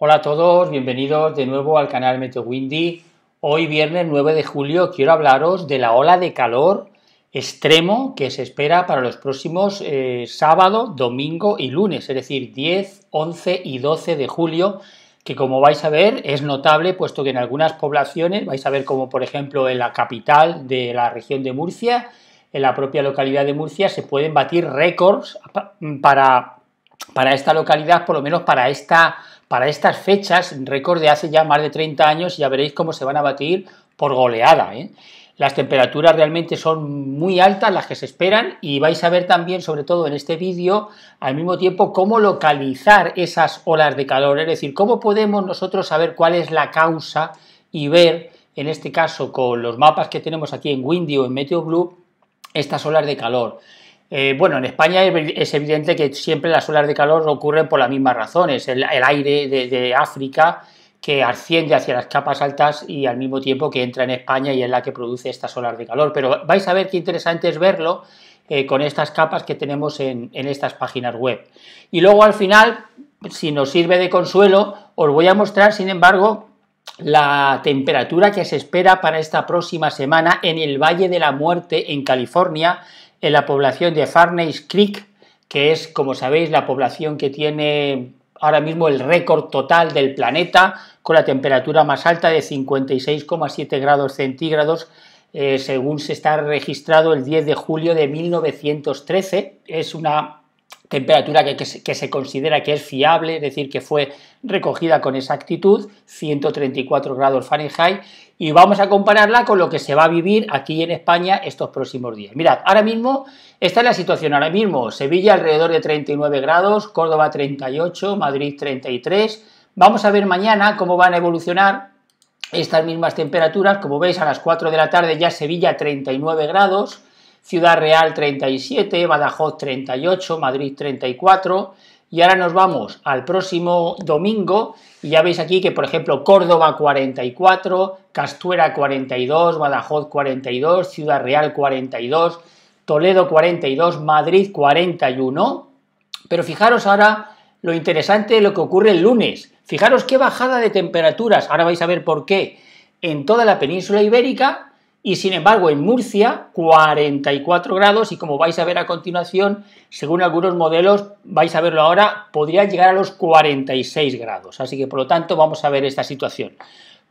Hola a todos, bienvenidos de nuevo al canal Meteo Windy. Hoy viernes 9 de julio quiero hablaros de la ola de calor extremo que se espera para los próximos eh, sábado, domingo y lunes, es decir, 10, 11 y 12 de julio, que como vais a ver es notable puesto que en algunas poblaciones, vais a ver como por ejemplo en la capital de la región de Murcia, en la propia localidad de Murcia se pueden batir récords para, para esta localidad, por lo menos para esta para estas fechas, récord de hace ya más de 30 años, ya veréis cómo se van a batir por goleada. ¿eh? Las temperaturas realmente son muy altas las que se esperan y vais a ver también, sobre todo en este vídeo, al mismo tiempo cómo localizar esas olas de calor, es decir, cómo podemos nosotros saber cuál es la causa y ver, en este caso con los mapas que tenemos aquí en Windy o en Meteo Blue, estas olas de calor. Eh, bueno, en España es evidente que siempre las olas de calor ocurren por las mismas razones. El, aire de, África que asciende hacia las capas altas y al mismo tiempo que entra en España y es la que produce estas olas de calor. Pero vais a ver qué interesante es verlo eh, con estas capas que tenemos en estas páginas web. Y luego al final, si nos sirve de consuelo, os voy a mostrar, sin embargo, la temperatura que se espera para esta próxima semana en el Valle de la Muerte, en California, en la población de Farnese Creek, que es, como sabéis, la población que tiene ahora mismo el récord total del planeta, con la temperatura más alta de 56,7 grados centígrados, eh, según se está registrado el 10 de julio de 1913. Es una temperatura que, se, que, se, considera que es fiable, es decir, que fue recogida con exactitud, 134 grados Fahrenheit, y vamos a compararla con lo que se va a vivir aquí en España estos próximos días. Mirad, ahora mismo esta es la situación, ahora mismo Sevilla alrededor de 39 grados, Córdoba 38, Madrid 33. Vamos a ver mañana cómo van a evolucionar estas mismas temperaturas, como veis a las 4 de la tarde ya Sevilla 39 grados, Ciudad Real 37, Badajoz 38, Madrid 34, y ahora nos vamos al próximo domingo y ya veis aquí que, por ejemplo, Córdoba 44, Castuera 42, Badajoz 42, Ciudad Real 42, Toledo 42, Madrid 41. Pero fijaros ahora lo interesante de lo que ocurre el lunes. Fijaros qué bajada de temperaturas. Ahora vais a ver por qué. En toda la península ibérica y sin embargo en Murcia 44 grados y como vais a ver a continuación, según algunos modelos, vais a verlo ahora, podría llegar a los 46 grados. Así que por lo tanto vamos a ver esta situación.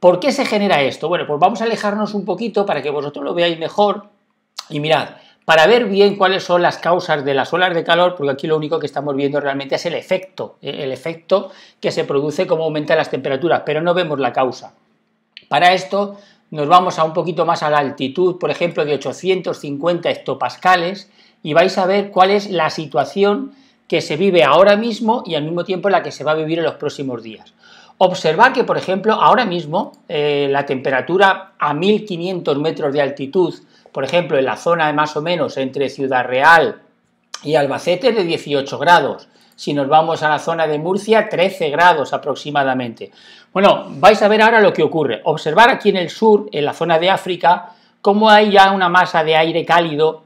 ¿Por qué se genera esto? Bueno, pues vamos a alejarnos un poquito para que vosotros lo veáis mejor y mirad. Para ver bien cuáles son las causas de las olas de calor, porque aquí lo único que estamos viendo realmente es el efecto, eh, el efecto que se produce como aumentan las temperaturas, pero no vemos la causa. Para esto nos vamos a un poquito más a la altitud, por ejemplo, de 850 hectopascales, y vais a ver cuál es la situación que se vive ahora mismo y al mismo tiempo la que se va a vivir en los próximos días. Observar que, por ejemplo, ahora mismo eh, la temperatura a 1500 metros de altitud, por ejemplo, en la zona de más o menos entre Ciudad Real y Albacete es de 18 grados. Si nos vamos a la zona de Murcia, 13 grados aproximadamente. Bueno, vais a ver ahora lo que ocurre. Observar aquí en el sur, en la zona de África, cómo hay ya una masa de aire cálido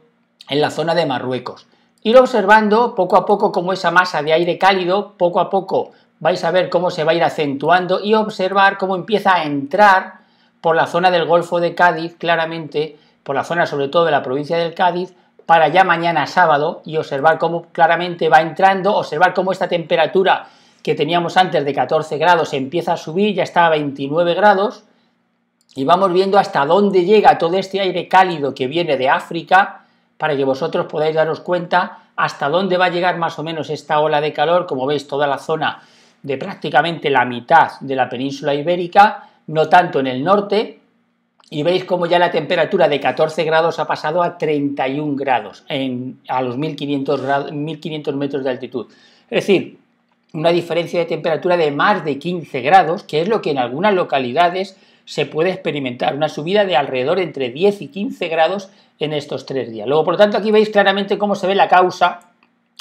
en la zona de Marruecos. Ir observando poco a poco cómo esa masa de aire cálido, poco a poco, vais a ver cómo se va a ir acentuando y observar cómo empieza a entrar por la zona del Golfo de Cádiz, claramente, por la zona sobre todo de la provincia del Cádiz, para ya mañana sábado y observar cómo claramente va entrando, observar cómo esta temperatura que teníamos antes de 14 grados empieza a subir, ya está a 29 grados y vamos viendo hasta dónde llega todo este aire cálido que viene de África para que vosotros podáis daros cuenta hasta dónde va a llegar más o menos esta ola de calor, como veis toda la zona de prácticamente la mitad de la península ibérica, no tanto en el norte, y veis cómo ya la temperatura de 14 grados ha pasado a 31 grados en, a los 1500, 1500 metros de altitud. Es decir, una diferencia de temperatura de más de 15 grados, que es lo que en algunas localidades se puede experimentar, una subida de alrededor entre 10 y 15 grados en estos tres días. Luego, por lo tanto, aquí veis claramente cómo se ve la causa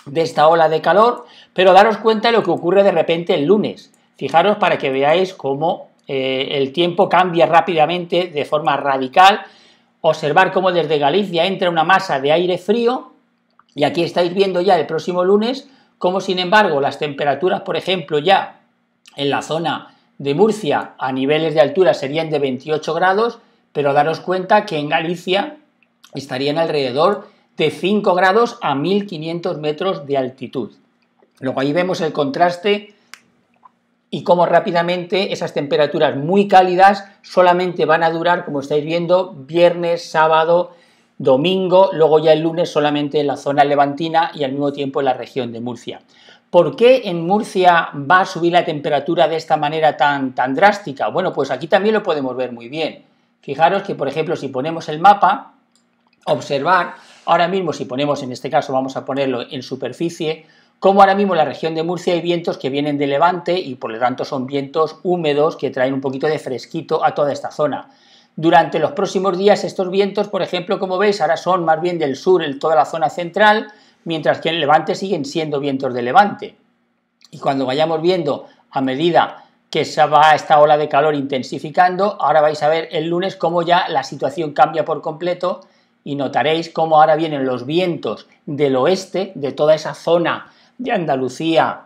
de esta ola de calor, pero daros cuenta de lo que ocurre de repente el lunes. Fijaros para que veáis cómo eh, el tiempo cambia rápidamente de forma radical. Observar cómo desde Galicia entra una masa de aire frío y aquí estáis viendo ya el próximo lunes cómo sin embargo las temperaturas, por ejemplo, ya en la zona de Murcia a niveles de altura serían de 28 grados, pero daros cuenta que en Galicia estarían alrededor de 5 grados a 1500 metros de altitud. Luego ahí vemos el contraste y cómo rápidamente esas temperaturas muy cálidas solamente van a durar, como estáis viendo, viernes, sábado, domingo, luego ya el lunes solamente en la zona levantina y al mismo tiempo en la región de Murcia. ¿Por qué en Murcia va a subir la temperatura de esta manera tan, tan drástica? Bueno, pues aquí también lo podemos ver muy bien. Fijaros que, por ejemplo, si ponemos el mapa, observar, ahora mismo si ponemos, en este caso vamos a ponerlo en superficie, como ahora mismo en la región de Murcia hay vientos que vienen de levante y por lo tanto son vientos húmedos que traen un poquito de fresquito a toda esta zona. Durante los próximos días estos vientos, por ejemplo, como veis, ahora son más bien del sur, en toda la zona central, mientras que en levante siguen siendo vientos de levante. Y cuando vayamos viendo a medida que se va esta ola de calor intensificando, ahora vais a ver el lunes cómo ya la situación cambia por completo y notaréis cómo ahora vienen los vientos del oeste, de toda esa zona de Andalucía,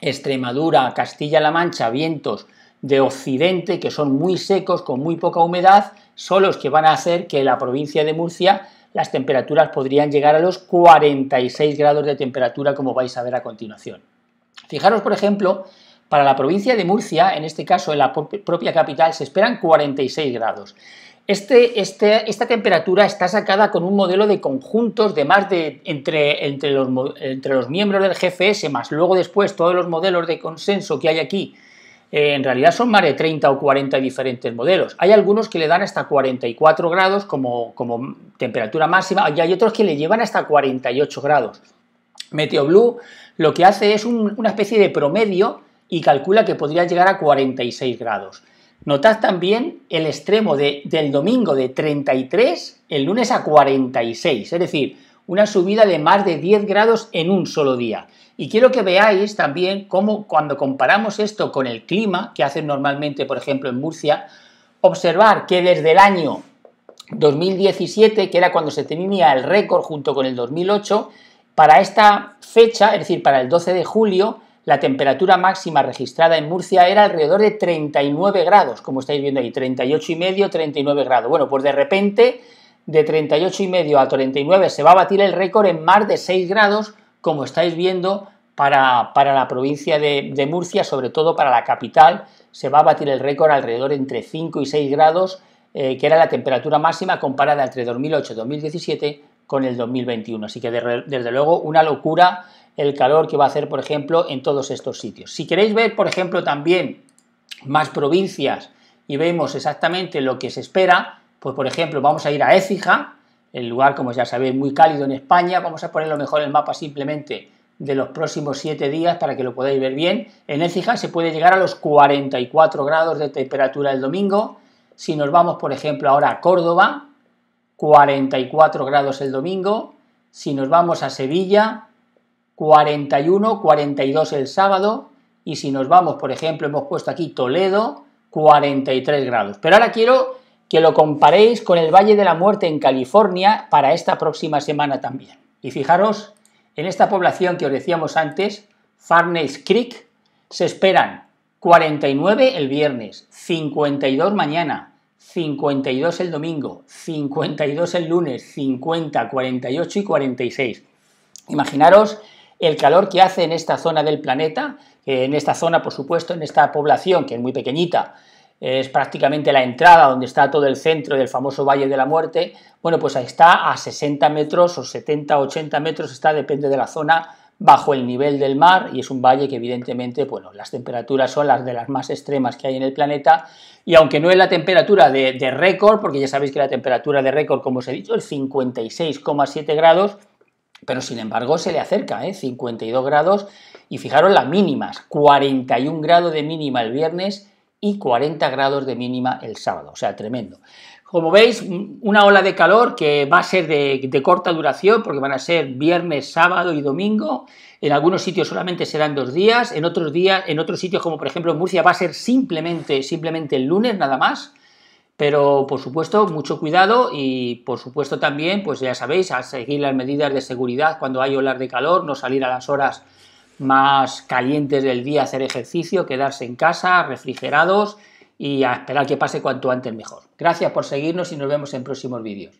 Extremadura, Castilla-La Mancha, vientos de occidente que son muy secos, con muy poca humedad, son los que van a hacer que la provincia de Murcia las temperaturas podrían llegar a los 46 grados de temperatura, como vais a ver a continuación. Fijaros, por ejemplo, para la provincia de Murcia, en este caso en la propia capital, se esperan 46 grados. Este, este, esta temperatura está sacada con un modelo de conjuntos de más de entre, entre, los, miembros del GFS, más luego después todos los modelos de consenso que hay aquí. Eh, en realidad son más de 30 o 40 diferentes modelos. Hay algunos que le dan hasta 44 grados como, temperatura máxima y hay otros que le llevan hasta 48 grados. Meteo Blue lo que hace es una especie de promedio y calcula que podría llegar a 46 grados. Notad también el extremo del domingo de 33, el lunes a 46, es decir, una subida de más de 10 grados en un solo día. Y quiero que veáis también cómo cuando comparamos esto con el clima que hacen normalmente, por ejemplo, en Murcia, observar que desde el año 2017, que era cuando se tenía el récord junto con el 2008, para esta fecha, es decir, para el 12 de julio, la temperatura máxima registrada en Murcia era alrededor de 39 grados, como estáis viendo ahí, 38 y medio, 39 grados. Bueno, pues de repente de 38 y medio a 39 se va a batir el récord en más de 6 grados, como estáis viendo para, para la provincia de, Murcia, sobre todo para la capital, se va a batir el récord alrededor entre 5 y 6 grados, eh, que era la temperatura máxima comparada entre 2008 y 2017 con el 2021. Así que desde luego una locura el calor que va a hacer, por ejemplo, en todos estos sitios. Si queréis ver, por ejemplo, también más provincias y vemos exactamente lo que se espera, pues por ejemplo, vamos a ir a Écija, el lugar, como ya sabéis, muy cálido en España. Vamos a poner lo mejor el mapa simplemente de los próximos siete días para que lo podáis ver bien. En Écija se puede llegar a los 44 grados de temperatura el domingo. Si nos vamos, por ejemplo, ahora a Córdoba, 44 grados el domingo. Si nos vamos a Sevilla, 41, 42 el sábado. Y si nos vamos, por ejemplo, hemos puesto aquí Toledo, 43 grados. Pero ahora quiero que lo comparéis con el Valle de la Muerte en California para esta próxima semana también. Y fijaros, en esta población que os decíamos antes, Farnes Creek, se esperan 49 el viernes, 52 mañana, 52 el domingo, 52 el lunes, 50, 48 y 46. Imaginaros el calor que hace en esta zona del planeta, en esta zona, por supuesto, en esta población que es muy pequeñita, es prácticamente la entrada donde está todo el centro del famoso Valle de la Muerte, bueno, pues ahí está a 60 metros o 70, 80 metros, está, depende de la zona, bajo el nivel del mar y es un valle que evidentemente bueno, las temperaturas son las de las más extremas que hay en el planeta y aunque no es la temperatura de, récord, porque ya sabéis que la temperatura de récord, como os he dicho, es 56,7 grados, pero sin embargo se le acerca, ¿eh? 52 grados y fijaros las mínimas, 41 grados de mínima el viernes y 40 grados de mínima el sábado, o sea, tremendo. Como veis, una ola de calor que va a ser de, corta duración, porque van a ser viernes, sábado y domingo. En algunos sitios solamente serán dos días, en otros días, en otros sitios, como por ejemplo en Murcia, va a ser simplemente, simplemente el lunes, nada más. Pero por supuesto, mucho cuidado y por supuesto también, pues ya sabéis, a seguir las medidas de seguridad cuando hay olas de calor, no salir a las horas más calientes del día a hacer ejercicio, quedarse en casa, refrigerados y a esperar que pase cuanto antes mejor. Gracias por seguirnos y nos vemos en próximos vídeos.